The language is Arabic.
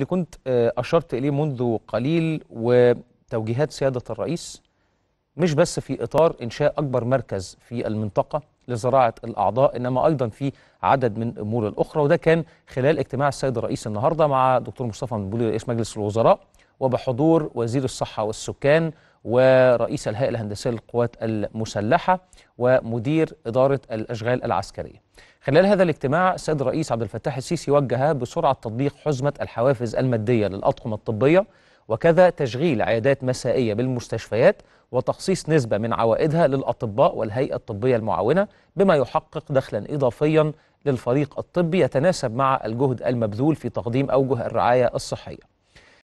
اللي كنت آه، أشرت إليه منذ قليل وتوجيهات سيادة الرئيس مش بس في إطار إنشاء أكبر مركز في المنطقة لزراعة الأعضاء إنما أيضا في عدد من الأمور الأخرى وده كان خلال اجتماع السيد الرئيس النهاردة مع دكتور مصطفى منبولي رئيس مجلس الوزراء وبحضور وزير الصحة والسكان ورئيس الهيئة الهندسية للقوات المسلحة ومدير إدارة الأشغال العسكرية خلال هذا الاجتماع السيد الرئيس عبد الفتاح السيسي وجه بسرعة تطبيق حزمة الحوافز المادية للأطقم الطبية وكذا تشغيل عيادات مسائية بالمستشفيات وتخصيص نسبة من عوائدها للأطباء والهيئة الطبية المعاونة بما يحقق دخلا إضافيا للفريق الطبي يتناسب مع الجهد المبذول في تقديم أوجه الرعاية الصحية